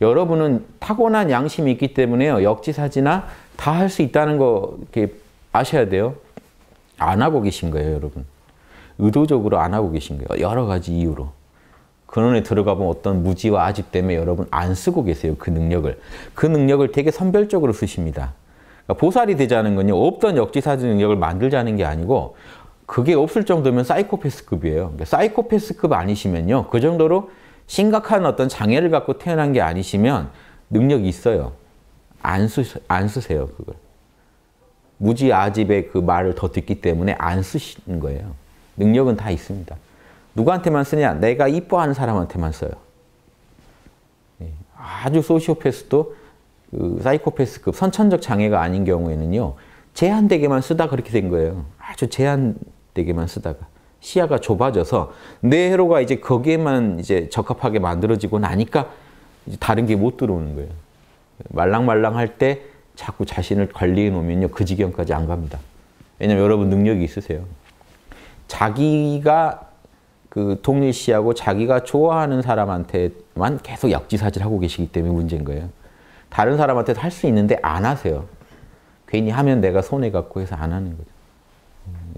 여러분은 타고난 양심이 있기 때문에요. 역지사지나 다 할 수 있다는 거 이렇게 아셔야 돼요. 안 하고 계신 거예요, 여러분. 의도적으로 안 하고 계신 거예요. 여러 가지 이유로. 근원에 그 들어가면 보 어떤 무지와 아집 때문에 여러분 안 쓰고 계세요, 그 능력을. 그 능력을 되게 선별적으로 쓰십니다. 그러니까 보살이 되자는 건요, 없던 역지사지 능력을 만들자는 게 아니고 그게 없을 정도면 사이코패스급이에요. 그러니까 사이코패스급 아니시면요, 그 정도로 심각한 어떤 장애를 갖고 태어난 게 아니시면 능력이 있어요. 안, 쓰, 안 쓰세요, 그걸. 무지아집의 그 말을 더 듣기 때문에 안 쓰시는 거예요. 능력은 다 있습니다. 누구한테만 쓰냐? 내가 이뻐하는 사람한테만 써요. 예, 아주 소시오패스도 그 사이코패스급 선천적 장애가 아닌 경우에는요. 제한되게만 쓰다 그렇게 된 거예요. 아주 제한되게만 쓰다가. 시야가 좁아져서 뇌 회로가 이제 거기에만 이제 적합하게 만들어지고 나니까 다른 게 못 들어오는 거예요. 말랑말랑할 때 자꾸 자신을 관리해 놓으면요. 그 지경까지 안 갑니다. 왜냐면 여러분 능력이 있으세요. 자기가 그 동일시하고 자기가 좋아하는 사람한테만 계속 약지사지하고 계시기 때문에 문제인 거예요. 다른 사람한테도 할 수 있는데 안 하세요. 괜히 하면 내가 손해갖고 해서 안 하는 거죠.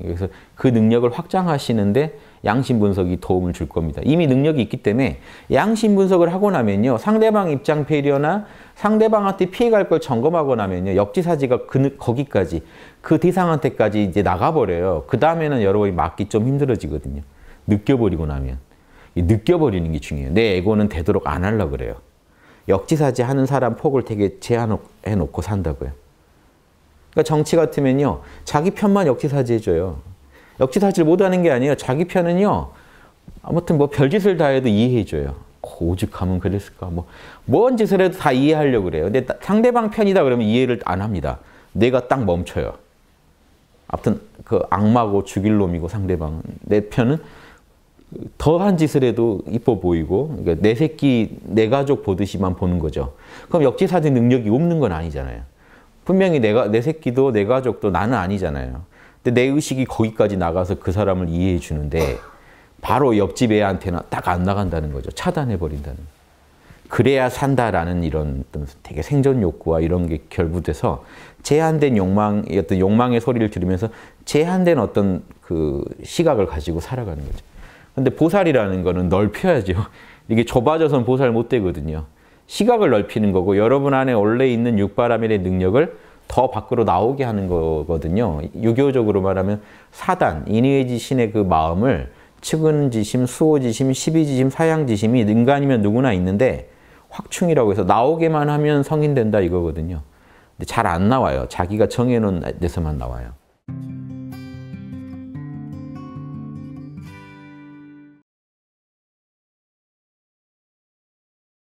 그래서 그 능력을 확장하시는데 양심 분석이 도움을 줄 겁니다. 이미 능력이 있기 때문에 양심 분석을 하고 나면요. 상대방 입장 배려나 상대방한테 피해갈 걸 점검하고 나면요. 역지사지가 그, 거기까지 그 대상한테까지 이제 나가버려요. 그 다음에는 여러분이 막기 좀 힘들어지거든요. 느껴버리고 나면. 느껴버리는 게 중요해요. 내 에고는 되도록 안 하려고 그래요. 역지사지 하는 사람 폭을 되게 제한해놓고 산다고요. 그러니까 정치 같으면요. 자기 편만 역지사지해줘요. 역지사지를 못하는 게 아니에요. 자기 편은요. 아무튼 뭐 별짓을 다 해도 이해해줘요. 오죽하면 그랬을까. 뭐, 뭔 짓을 해도 다 이해하려고 그래요. 근데 상대방 편이다 그러면 이해를 안 합니다. 내가 딱 멈춰요. 아무튼 그 악마고 죽일 놈이고 상대방은. 내 편은 더한 짓을 해도 이뻐 보이고 그러니까 내 새끼, 내 가족 보듯이만 보는 거죠. 그럼 역지사지 능력이 없는 건 아니잖아요. 분명히 내가 내 새끼도 내 가족도 나는 아니잖아요. 근데 내 의식이 거기까지 나가서 그 사람을 이해해 주는데 바로 옆집 애한테는 딱 안 나간다는 거죠. 차단해 버린다는. 그래야 산다라는 이런 되게 생존 욕구와 이런 게 결부돼서 제한된 욕망, 어떤 욕망의 소리를 들으면서 제한된 어떤 그 시각을 가지고 살아가는 거죠. 근데 보살이라는 거는 넓혀야죠. 이게 좁아져선 보살 못 되거든요. 시각을 넓히는 거고 여러분 안에 원래 있는 육바라밀의 능력을 더 밖으로 나오게 하는 거거든요. 유교적으로 말하면 사단, 인의지 신의 그 마음을 측은지심, 수호지심, 시비지심, 사양지심이 인간이면 누구나 있는데 확충이라고 해서 나오게만 하면 성인 된다 이거거든요. 근데 잘안 나와요. 자기가 정해놓은 데서만 나와요.